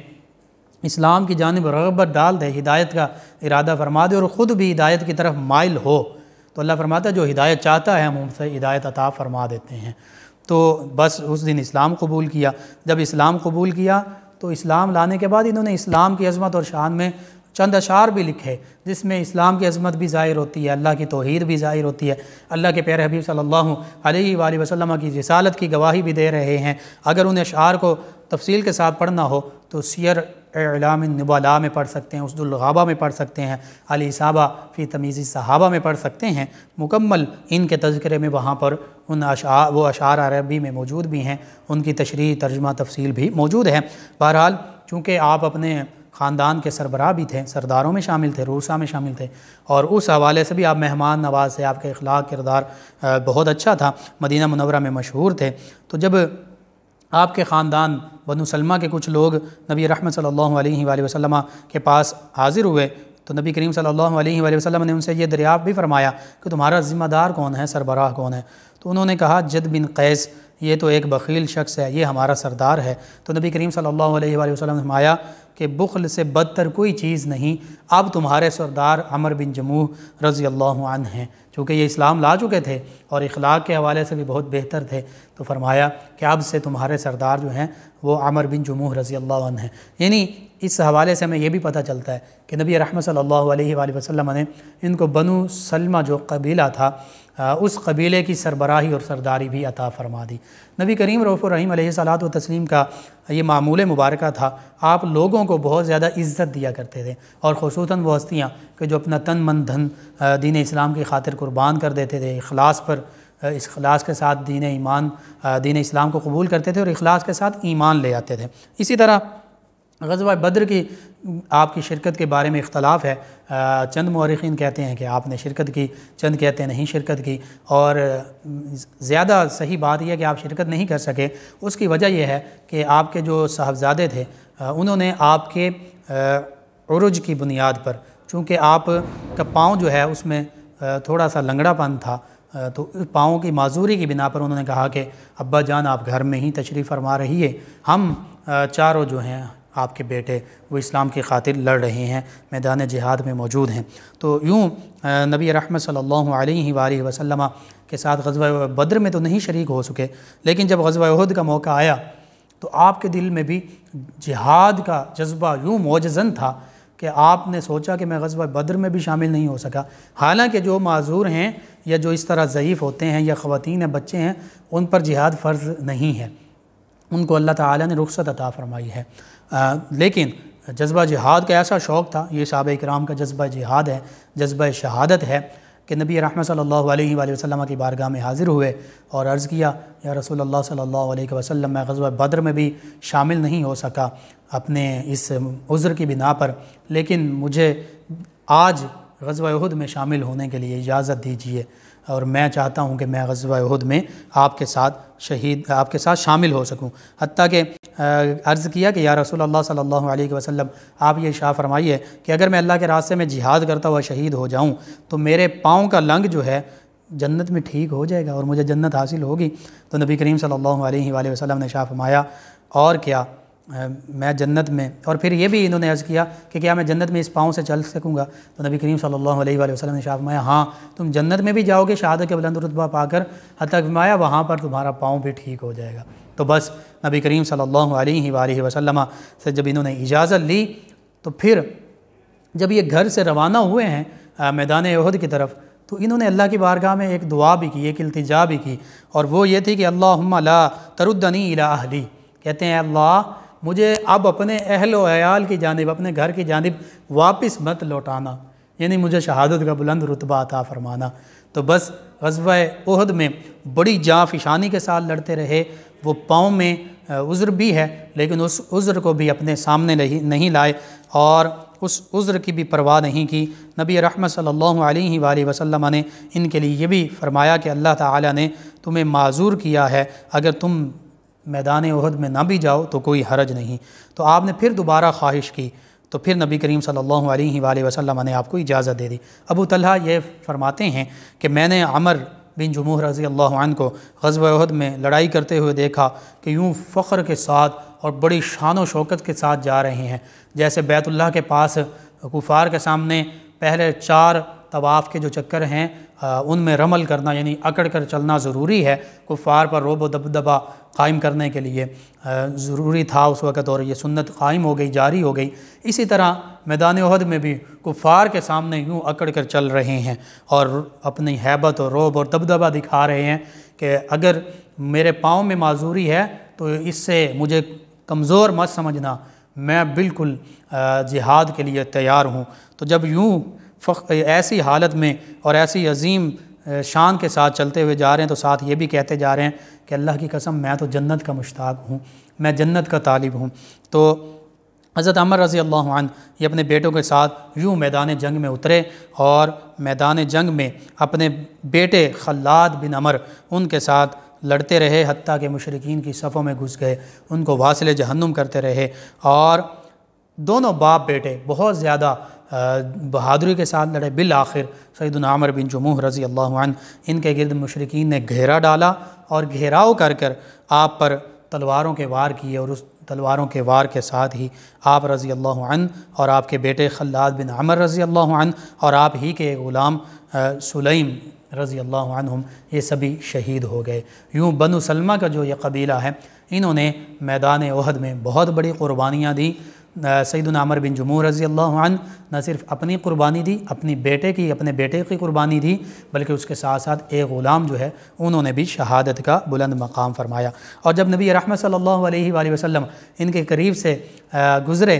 इस्लाम की जानब रगबत डाल दे हिदायत का इरादा फरमा दे और ख़ुद भी हिदायत की तरफ माइल हो तो अल्लाह फरमाता जो हिदायत चाहता है हम उनसे हिदायत अता फरमा देते हैं तो बस उस दिन इस्लाम कबूल किया जब इस्लाम कबूल किया तो इस्लाम लाने के बाद इन्होंने इस्लाम की अजमत और शान में चंद अशार भी लिखे जिसमें इस्लाम की अजमत भी ज़ाहिर होती है अल्लाह की तोहर भी ज़ाहिर होती है अल्लाह के प्यारे हबीब सल्लल्लाहु अलैहि वसल्लम की जसालत की गवाही भी दे रहे हैं अगर उन अशार को तफसील के साथ पढ़ना हो तो सियर एलाम नबाला में पढ़ सकते हैं उसदुलगाबा में पढ़ सकते हैं अली साबा फ़ी तमीज़ी सहाबा में पढ़ सकते हैं मुकम्मल इनके तस्करे में वहाँ पर उन अशार वो अशार अरबी में मौजूद भी हैं उनकी तशरी तर्जमा तफसील भी मौजूद है बहरहाल चूँकि आप अपने ख़ानदान के सरबराह भी थे सरदारों में शामिल थे रूसा में शामिल थे और उस हवाले से भी आप मेहमान नवाज थे आपके अखलाक किरदार बहुत अच्छा था मदीना मनवरा में मशहूर थे तो जब आपके ख़ानदान बनु सलमा के कुछ लोग नबी रहमत सल्लल्लाहु अलैहि वसल्लम के पास हाज़िर हुए तो नबी करीम सल्लल्लाहु अलैहि वसल्लम ने उनसे ये दरियाफ़ भी फरमाया कि तुम्हारा ज़िम्मेदार कौन है सरबराह कौन है तो उन्होंने कहा जद बिन कैस ये तो एक बखील शख्स है ये हमारा सरदार है तो नबी करीम सल्लल्लाहु अलैहि वसल्लम माया कि बुखल से बदतर कोई चीज़ नहीं अब तुम्हारे सरदार अमर बिन जमूह रज़ी अल्लाह हैं चूँकि ये इस्लाम ला चुके थे और इखलाक के हवाले से भी बहुत बेहतर थे तो फरमाया कि अब से तुम्हारे सरदार जो हैं वो आमर बिन जमूह रज़ी अल्लाह हैं यानी इस हवाले से हमें यह भी पता चलता है कि नबी रहमत सल्लल्लाहु अलैहि वसल्लम ने इनको बनु सलमा जो कबीला था उस कबीले की सरबराही और सरदारी भी अता फरमा दी नबी करीम रऊफ़ रहीम सलात व तस्लीम का ये मामूल मुबारक था आप लोगों को बहुत ज़्यादा इज़्ज़त दिया करते थे और खसूस वो हस्तियाँ कि जो अपना तन मन धन दीन इस्लाम की खातिर कुर्बान कर देते थे अखलास पर अखलास के साथ दीन ईमान दीन इस्लाम को कबूल करते थे और अखलास के साथ ईमान ले आते थे इसी तरह गजवा बद्र की आपकी शिरकत के बारे में इख्तलाफ है चंद मौरखीन कहते हैं कि आपने शिरकत की चंद कहते हैं नहीं शिरकत की और ज़्यादा सही बात यह कि आप शिरकत नहीं कर सके उसकी वजह यह है कि आपके जो साहबजादे थे उन्होंने आपके उर्ज की बुनियाद पर चूँकि आप का पाँव जो है उसमें थोड़ा सा लंगड़ापन था तो पाँव की माजूरी की बिना पर उन्होंने कहा कि अब्बा जान आप घर में ही तशरीफ़ फरमा रही है हम चारों जो हैं आपके बेटे वो इस्लाम की खातिर लड़ रहे हैं मैदान जिहाद में मौजूद हैं तो यूँ नबी रहमत सल्लल्लाहु अलैहि वसल्लम के साथ गजवा बद्र में तो नहीं शरीक हो सके लेकिन जब गजवा अहद का मौका आया तो आपके दिल में भी जिहाद का जज्बा यूँ मौजन था कि आपने सोचा कि मैं गजब बद्र में भी शामिल नहीं हो सका हालांकि जो माजूर हैं या जो इस तरह ज़यीफ़ होते हैं या ख़वान हैं बच्चे हैं उन पर जिहाद फ़र्ज़ नहीं है उनको अल्लाह ताला ने रुख्सत अता फरमाई है आ, लेकिन जज्बा जिहाद का ऐसा शौक़ था ये सब कराम का जज्बा जिहाद है जज्बा शहादत है कि नबी रहमत सल्लल्लाहु अलैहि वसल्लम की बारगाह में हाज़िर हुए और अर्ज़ किया या रसूल अल्लाह सल्लल्लाहु अलैहि वसल्लम मैं गजब बद्र में भी शामिल नहीं हो सका अपने इस उज़्र की बिना पर लेकिन मुझे आज गजब उहद में शामिल होने के लिए इजाज़त दीजिए और मैं चाहता हूँ कि मैं उहद में आपके साथ शहीद आपके साथ शामिल हो सकूँ हती कि अर्ज़ किया कि यार रसूल अल्लाह सल्लल्लाहो अलैहि वसल्लम आप ये शाह फरमाइए कि अगर मैं अल्लाह के रास्ते में जिहाद करता हुआ शहीद हो जाऊँ तो मेरे पाँव का लंग जो है जन्नत में ठीक हो जाएगा और मुझे जन्नत हासिल होगी तो नबी करीम सल्लल्लाहु अलैहि वसल्लम ने शाह फरमाया और क्या मैं जन्नत में और फिर ये भी इन्होंने अर्ज़ किया कि क्या मैं जन्नत में इस पाँव से चल सकूँगा तो नबी करीम सल्लल्लाहु अलैहि वसल्लम ने शाफमाया हाँ तुम जन्नत में भी जाओगे शहादत के बुलंद रुतबा पाकर हतमाया वहाँ पर तुम्हारा पाँव भी ठीक हो जाएगा तो बस नबी करीम सल्ला वसलम से जब इन्होंने इजाज़त ली तो फिर जब ये घर से रवाना हुए हैं मैदान अहद की तरफ तो इन्होंने अल्लाह की बारगाह में एक दुआ भी की एक अल्तजा भी की और वो ये थी कि अल्लाह तरुद्दनी अहली कहते हैं अल्लाह मुझे अब अपने अहल वयाल की जानब अपने घर की जानब वापस मत लौटाना यानी मुझे शहादत का बुलंद रुतबा अता फ़रमाना तो बस गजबा उहद में बड़ी जाफिशानी के साथ लड़ते रहे वो पाँव में उज़्र भी है लेकिन उस उज़्र को भी अपने सामने नहीं लाए और उस उज़्र की भी परवाह नहीं की नबी रहमत सल्लल्लाहु अलैहि वसल्लम ने इनके लिए ये भी फरमाया कि अल्लाह ताला ने तुम्हें माजूर किया है अगर तुम मैदान उहद में ना भी जाओ तो कोई हरज नहीं तो आपने फिर दोबारा ख्वाहिश की तो फिर नबी करीम सल्लल्लाहु अलैहि वसल्लम ने आपको इजाज़त दे दी अबू तलहा ये फरमाते हैं कि मैंने अमर बिन जमूह रज़ी अल्लाह को गज़ब अहद में लड़ाई करते हुए देखा कि यूँ फ़ख्र के साथ और बड़ी शान व शौकत के साथ जा रहे हैं जैसे बैतुल्ला के पास कुफार के सामने पहले चार तवाफ़ के जो चक्कर हैं उनमें रमल करना यानी अकड़ कर चलना ज़रूरी है कुफ़ार पर रोब दबदबा कायम करने के लिए ज़रूरी था उस वक़्त और ये सुन्नत कायम हो गई जारी हो गई इसी तरह मैदान अहद में भी कुफ़ार के सामने यूँ अकड़ कर चल रहे हैं और अपनी हैबत और रोब और दबदबा दिखा रहे हैं कि अगर मेरे पाँव में माजूरी है तो इससे मुझे कमज़ोर मत समझना मैं बिल्कुल जिहाद के लिए तैयार हूँ तो जब यूँ ऐसी हालत में और ऐसी अजीम शान के साथ चलते हुए जा रहे हैं तो साथ ये भी कहते जा रहे हैं कि अल्लाह की कसम मैं तो जन्नत का मुश्ताक हूँ मैं जन्नत का तालिब हूँ तो हज़रत अमर रज़ी अल्लाह ये अपने बेटों के साथ यूँ मैदान जंग में उतरे और मैदान जंग में अपने बेटे खल्लाद बिन अमर उनके साथ लड़ते रहे हती के मशरकिन की सफ़ों में घुस गए उनको वासिल जहन्नुम करते रहे और दोनों बाप बेटे बहुत ज़्यादा बहादुरी के साथ लड़े बिल आखिर सईद बिन जमूह रज़ी अल्लाह इनके गिरद मशरकिन ने घेरा डाला और घेराव कर कर आप पर तलवारों के वार किए और उस तलवारों के वार के साथ ही आप रज़ी अल्लाह और आपके बेटे खल्लाद बिन आमर रज़ी अल्लाह और आप ही के ग़ुलाम सुलेम रज़ी अल्लाह ये सभी शहीद हो गए यूँ बनु का जो ये कबीला है इन्होंने मैदान अहद में बहुत बड़ी क़ुरबानियाँ दी सईदन आमर बिन जमूर रज़ी अल्लाह न सिर्फ अपनी कुर्बानी दी अपनी बेटे की अपने बेटे की कुर्बानी दी बल्कि उसके साथ साथ एक ग़ुलाम जो है उन्होंने भी शहादत का बुलंद मकाम फरमाया और जब नबी रहमत सल्ला वसलम इनके करीब से गुज़रे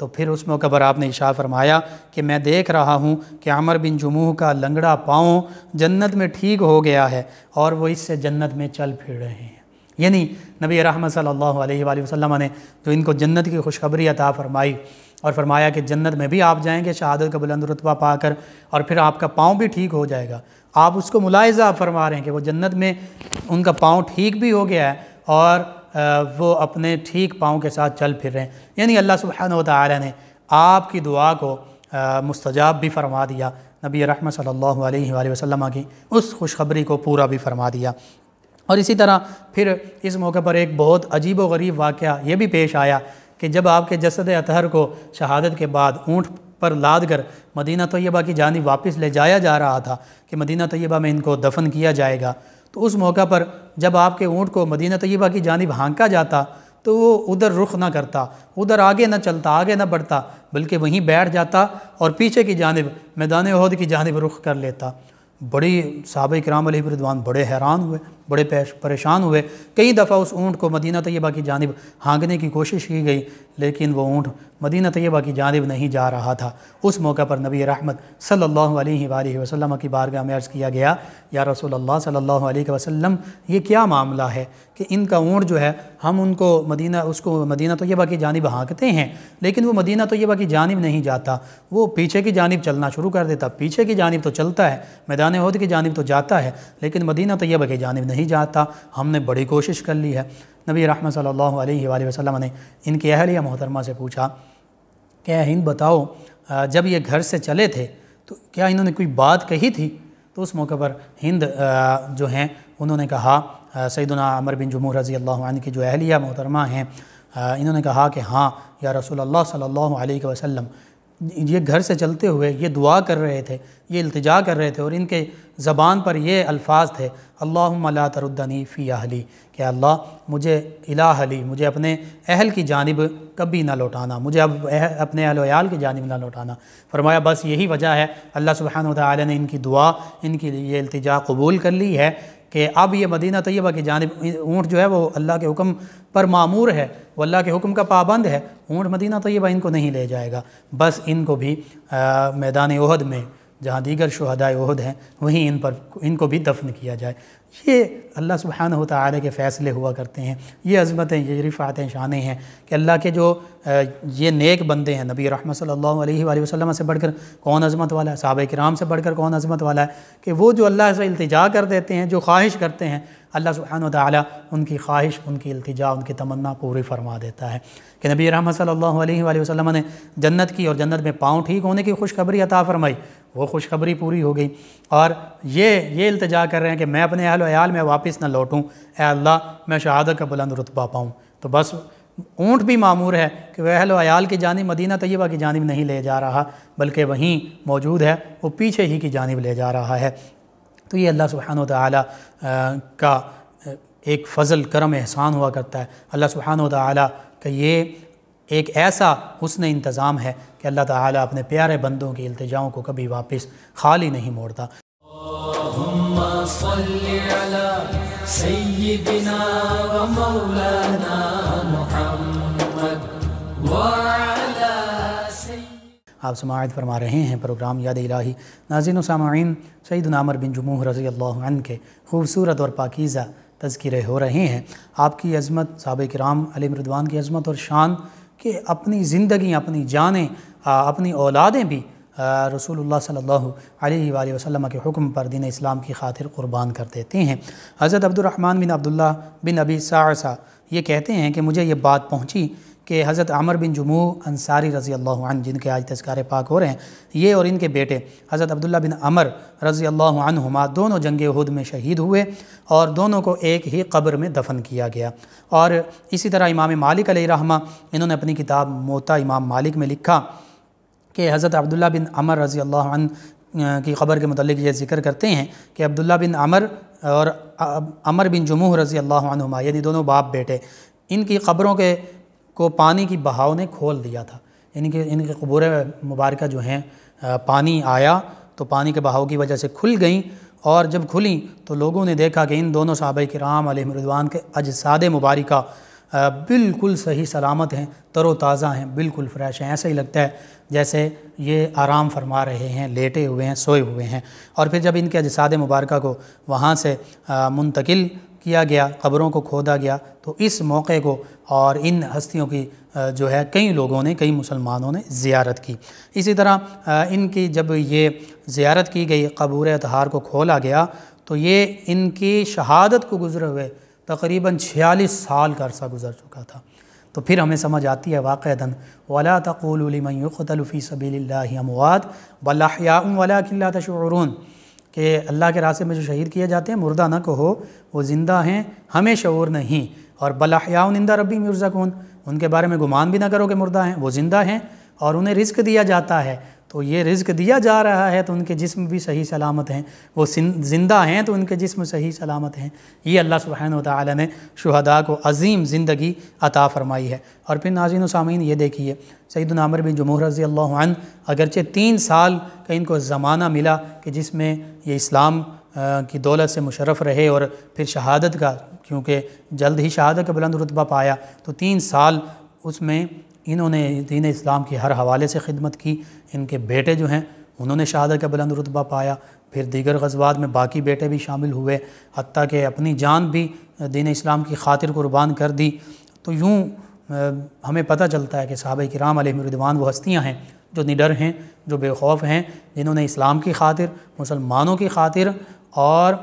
तो फिर उस मौके पर आपने इशा फरमाया कि मैं देख रहा हूँ कि अमर बिन जमूह का लंगड़ा पाँव जन्नत में ठीक हो गया है और वो इससे जन्नत में चल फिर रहे हैं यानी नबी रहमत सल्लल्लाहु अलैहि वसल्लम ने जो इनको जन्नत की खुशखबरी अता फरमाई और फरमाया कि जन्नत में भी आप जाएंगे शहादत का बुलंद रुतबा पाकर और फिर आपका पाँव भी ठीक हो जाएगा आप उसको मुलायजा फरमा रहे हैं कि वो जन्नत में उनका पाँव ठीक भी हो गया है और वो अपने ठीक पाँव के साथ चल फिर रहे हैं यानी अल्लाह सुबहान ताली ने आपकी दुआ को मुस्तजाब भी फरमा दिया नबी रहमत सल्लल्लाहु अलैहि वसल्लम की उस खुशखबरी को पूरा भी फरमा दिया और इसी तरह फिर इस मौके पर एक बहुत अजीब व गरीब वाक़ यह भी पेश आया कि जब आपके जसद अतहर को शहादत के बाद ऊँट पर लाद कर मदीना तय्यबा की जानी वापस ले जाया जा रहा था कि मदीना तैयबा में इनको दफन किया जाएगा तो उस मौका पर जब आपके ऊँट को मदीना तैयबा की जानब हाँका जाता तो वो उधर रुख ना करता उधर आगे ना चलता आगे ना बढ़ता बल्कि वहीं बैठ जाता और पीछे की जानब मैदान उहद की जानब रुख कर लेता बड़ी साहब कराम रिदवान बड़े हैरान हुए बड़े परेशान हुए कई दफ़ा उस ऊँट को मदीना तैयबा की जानब हाँकने की कोशिश की गई लेकिन वो ऊँट मदीना तैयबा की जानब नहीं जा रहा था उस मौका पर नबी रहमत सल्लल्लाहु वसम की बारगाह में अर्ज़ किया गया या रसूल अल्लाह वसम ये क्या मामला है कि इनका ऊँट जो है हम उनको मदीना उसको मदीना तयबा की जानब हाँकते हैं लेकिन वो मदीना तयबा की जानब नहीं जाता वो पीछे की जानब चलना शुरू कर देता पीछे की जानब तो चलता है मैदान मैदान अहद की जानब तो जाता है लेकिन मदीना तैयब की जानब नहीं जाता हमने बड़ी कोशिश कर ली है नबी रहमत सल्ला वसम ने इनके अहलिया मोहतरमा से पूछा कि हिंद बताओ जब ये घर से चले थे तो क्या इन्होंने कोई बात कही थी तो उस मौके पर हिंद जो हैं उन्होंने कहा सैदना अमर बिन जमूर रज़ी अल्लाह की जो अहलिया मोहतरमा हैं इन्होंने कहा कि हाँ या रसूल अल्लाह सल्लल्लाहु अलैहि वसल्लम ये घर से चलते हुए ये दुआ कर रहे थे ये अल्तजा कर रहे थे और इनके ज़बान पर ये अल्फाज थे अल्ला तरुद्दनी फ़ी अहली कि अल्लाह मुझे अली मुझे अपने अहल की जानब कभी ना लौटाना मुझे अब एह, अपने अहलोयाल की जानब ना लौटाना फरमाया बस यही वजह है अल्लाह सुबहान तला ने इनकी दुआ इनकी ये अल्तजा कबूल कर ली है कि अब ये मदीना तयबा की जानब ऊँट जो है वो अल्लाह के हुक्म पर मामूर है वो अल्लाह के हुक्म का पाबंद है ऊँट मदीना तैयबा इनको नहीं ले जाएगा बस इनको भी मैदान उहद में जहाँ दीगर शहदाय अहद हैं वहीं इन पर इनको भी दफन किया जाए ये अल्लाह सुबहान ताली के फ़ैसले हुआ करते हैं ये अज़मतें ये रिफ़ातें शान हैं कि अल्लाह के जो ये नेक बंदे हैं नबी रहमत सल्ला वसम से बढ़कर कौन अज़मत वाला है साहब कराम से बढ़कर कौन अज़मत वाला है कि वो जो अल्लाह से अल्तजा कर देते हैं जो ख्वाहिश करते हैं अल्लाह सुबहान ताली उनकी ख्वाहिश उनकी अल्तजा उनकी तमन्ना पूरी फरमा देता है कि नबी रहमत सल्लल्लाहु अलैहि वसल्लम ने जन्नत की और जन्नत में पाँव ठीक होने की खुशखबरी अता फरमाई वो खुशखबरी पूरी हो गई और ये ये इल्तजा कर रहे हैं कि मैं अपने अहल अयाल में वापस ना लौटूँ अल्लाह मैं शहादत का बुलंद रुतबा पाऊँ तो बस ऊँट भी मामूर है कि वह अहल अयाल की जानब मदीना तयबा की जानब नहीं ले जा रहा बल्कि वहीं मौजूद है वो पीछे ही की जानब ले जा रहा है तो ये अल्लाह सुबहान तला का एक फ़ज़ल करम एहसान हुआ करता है अल्लाह सुबहान तला कि ये एक ऐसा हसन इंतज़ाम है कि अल्लाह ताला अपने प्यारे बंदों की अल्तजाओं को कभी वापस खाली नहीं मोड़ता आप समायत फरमा रहे हैं प्रोग्राम याद इलाही नाजिन सामीन सईद नामर बिन जमूह रज़ी अल्लाह के खूबसूरत और पाकिज़ा तस्करे हो रहे हैं आपकी अज़मत सबक राम अली मरदवान की अज़मत और शान के अपनी ज़िंदगी अपनी जानें अपनी औलादें भी रसूलुल्लाह सल्लल्लाहु अलैहि वसल्लम के हुक्म पर दीन इस्लाम की खातिर कुर्बान कर देते हैं हज़रत अब्दुलरहमान बिन अब्दुल्ला बिन अबी सासा ये कहते हैं कि मुझे ये बात पहुँची कि हज़रत आमर बिन जमू अंसारी रज़ी अल्लाह जिनके आज तस्कार पाक हो रहे हैं ये और इनके बेटे हज़रत अब्दुल्ला बिन अमर रज़ी अल्लाह हमा दोनों जंग हद में शहीद हुए और दोनों को एक ही कब्र में दफन किया गया और इसी तरह इमाम मालिक रहमा इन्होंने अपनी किताब मोता इमाम मालिक में लिखा कि हज़रत अब्दुल्ला बिन अमर रज़ी अल्लाह की ख़बर के मतलब ये जिक्र करते हैं कि अब्दुल्ला बिन अमर और अमर बिन जमूह रज़ी अल्लाह यानी दोनों बाप बेटे इनकी ख़बरों के को पानी की बहाव ने खोल दिया था इनके इनके कबूर मुबारक जो हैं पानी आया तो पानी के बहाव की वजह से खुल गई और जब खुली तो लोगों ने देखा कि इन दोनों साहब राम अलमरदवान के अजसाद मुबारक बिल्कुल सही सलामत हैं तरोताज़ा हैं बिल्कुल फ्रेश हैं ऐसा ही लगता है जैसे ये आराम फरमा रहे हैं लेटे हुए हैं सोए हुए हैं और फिर जब इनके अजसाद मुबारक को वहाँ से मुंतकिल किया गया ख़बरों को खोदा गया तो इस मौके को और इन हस्तियों की जो है कई लोगों ने कई मुसलमानों ने ज़ियारत की इसी तरह इनकी जब ये ज़ियारत की गई कबूर अतहार को खोला गया तो ये इनकी शहादत को गुज़रे हुए तकरीबन छियालीस साल का अरसा गुज़र चुका था तो फिर हमें समझ आती है धन वला तक़ोलमयुतलफ़ी सबील अमवाद वला किल्ला तशरून कि अल्लाह के रास्ते में जो शहीद किए जाते हैं मुर्दा न कहो वो ज़िंदा हैं हमें शौर नहीं और बलायाउनिंदा रबी मिर्ज़ा कौन उनके बारे में गुमान भी ना करो कि मुर्दा हैं वो ज़िंदा हैं और उन्हें रिस्क दिया जाता है तो ये रिज्क दिया जा रहा है तो उनके जिस्म भी सही सलामत हैं वो ज़िंदा हैं तो उनके जिस्म सही सलामत हैं ये अल्लाह सुबहान ताली ने शहदा को अजीम ज़िंदगी अता फ़रमाई है और फिर नाजिन सामीन ये देखिए सईद नामर बिन जमूर रज़ी अल्लाह अगरचे तीन साल का इनको ज़माना मिला कि जिसमें ये इस्लाम की दौलत से मुशरफ़ रहे और फिर शहादत का क्योंकि जल्द ही शहादत का बुलंद रुतबा पाया तो तीन साल उसमें इन्होंने दीन इस्लाम की हर हवाले से खिदमत की इनके बेटे जो हैं उन्होंने शहादत का बुलंद रुतबा पाया फिर दीगर गजबात में बाकी बेटे भी शामिल हुए हती कि अपनी जान भी दीन इस्लाम की खातिर कुर्बान कर दी तो यूँ हमें पता चलता है कि साहब कराम अलहमरदवान वो हस्तियाँ हैं जो निडर हैं जो बेखौफ हैं जिन्होंने इस्लाम की खातिर मुसलमानों की खातिर और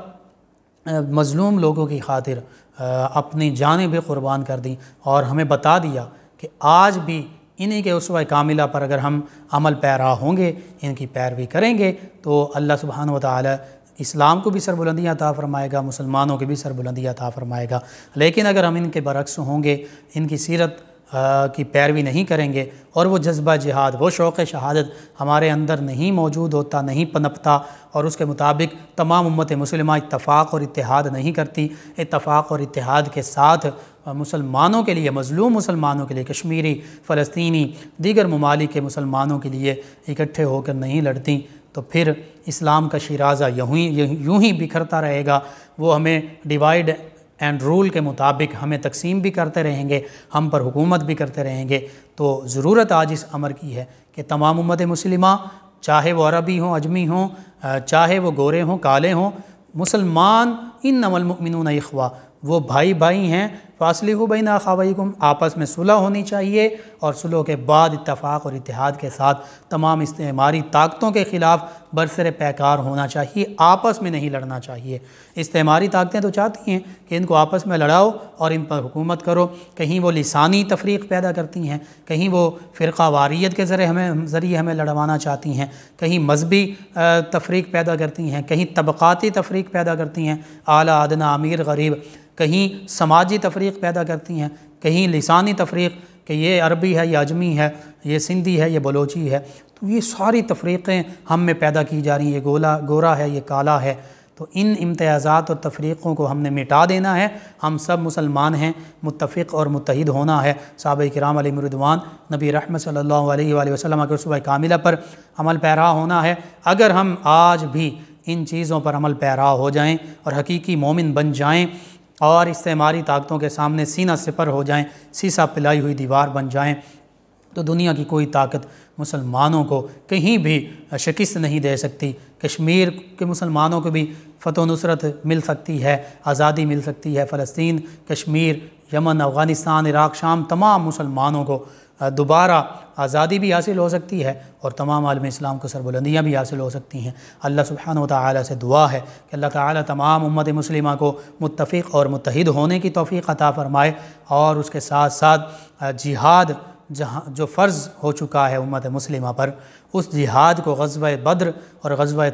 मज़लूम लोगों की खातिर अपनी जानें भी कुर्बान कर दी और हमें बता दिया कि आज भी इन्हीं के उसवा कामिला पर अगर हम अमल पैरा होंगे इनकी पैरवी करेंगे तो अल्लाह सुबहान वाली इस्लाम को भी सरबुलंदी अता फ़रमाएगा मुसलमानों की भी सरबुलंदी अता फ़रमाएगा लेकिन अगर हम इनके बरक्स होंगे इनकी सीरत आ, की पैरवी नहीं करेंगे और वो जज्बा जिहाद वो शौक़ शहादत हमारे अंदर नहीं मौजूद होता नहीं पनपता और उसके मुताबिक तमाम उम्मत मुसलमान इतफ़ाक़ और इतिहाद नहीं करती इतफ़ाक़ और इतिहाद के साथ मुसलमानों के लिए मज़लूम मुसलमानों के लिए कश्मीरी फ़लस्तनी दीगर ममालिक मुसलमानों के लिए इकट्ठे होकर नहीं लड़ती तो फिर इस्लाम का शराजा यूँ ही यूँ ही बिखरता रहेगा वो हमें डिवाइड एंड रूल के मुताबिक हमें तकसीम भी करते रहेंगे हम पर हुकूमत भी करते रहेंगे तो ज़रूरत आज इस अमर की है कि तमाम उम्मत मुसलिमा चाहे वो अरबी हों अजमी हों चाहे वो गोरे हों काले हों मुसलमान इन नमलमिन अखवा वो भाई भाई हैं फासली हो बैना खावईकुम आपस में सुलह होनी चाहिए और सुलह के बाद इतफ़ाक़ और इतिहाद के साथ तमाम इस्तेमारी ताकतों के ख़िलाफ़ बरसर पैकार होना चाहिए आपस में नहीं लड़ना चाहिए इस्तेमारी ताकतें तो चाहती हैं कि इनको आपस में लड़ाओ और इन पर हुकूमत करो कहीं वो लसानी तफरीक पैदा करती हैं कहीं वो फ़िरका वारीत के ज़रिए हमें ज़रिए हमें लड़वाना चाहती हैं कहीं मजहबी तफरीक पैदा करती हैं कहीं तबकती तफरीक पैदा करती हैं आला आदना अमीर गरीब कहीं समाजी तफरीक तफरीक पैदा करती हैं कहीं लसानी तफरीक कि ये अरबी है ये अजमी है ये सिंधी है ये बलोची है तो ये सारी तफरीक़ें हम में पैदा की जा रही हैं ये गोला गोरा है ये काला है तो इन इम्तियाज़ात और तफरीक़ों को हमने मिटा देना है हम सब मुसलमान हैं मुतफ़ और मुतहद होना है साहब राम मरदवान नबी रहमत सल्ला वसलम के सुबह कामिला पर अमल पैरा होना है अगर हम आज भी इन चीज़ों पर अमल पैरा हो जाएँ और हकीकी मोमिन बन जाएँ और इस्तेमारी ताकतों के सामने सीना सिपर हो जाएं सीसा पिलाई हुई दीवार बन जाएं तो दुनिया की कोई ताकत मुसलमानों को कहीं भी शिकस्त नहीं दे सकती कश्मीर के मुसलमानों को भी फतो नुसरत मिल सकती है आज़ादी मिल सकती है फ़लस्तीन कश्मीर यमन अफ़गानिस्तान इराक़ शाम तमाम मुसलमानों को दोबारा आज़ादी भी हासिल हो सकती है और तमाम आलम इस्लाम को सरबुलंदियाँ भी हासिल हो सकती हैं अल्लाह सुबहान तआला से दुआ है कि अल्लाह ताला तमाम उम्मत मुस्लिमा को मुतफ़ और मुतहद होने की तोफ़ी अता फ़रमाए और उसके साथ साथ जिहाद जहाँ जो फ़र्ज़ हो चुका है उम्मत मुस्लिमा पर उस जिहाद को गजवा बद्र और गजवा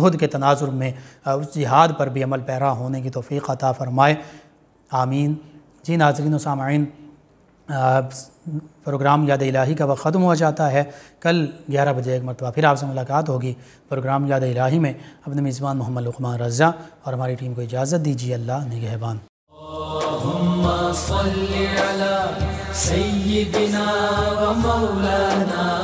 उहद के तनाजुर में उस जिहाद पर भी अमल पैरा होने की तोफ़ी अता फ़रमाए आमीन जी नाजरीन सामीन प्रोग्राम याद इलाही का वक्त ख़त्म हो जाता है कल ग्यारह बजे एक मरतबा फिर आपसे मुलाकात होगी प्रोग्राम याद इलाही में अपने मेज़बान मोहम्मद लकमान रज़ा और हमारी टीम को इजाज़त दीजिए अल्लाह निगहबान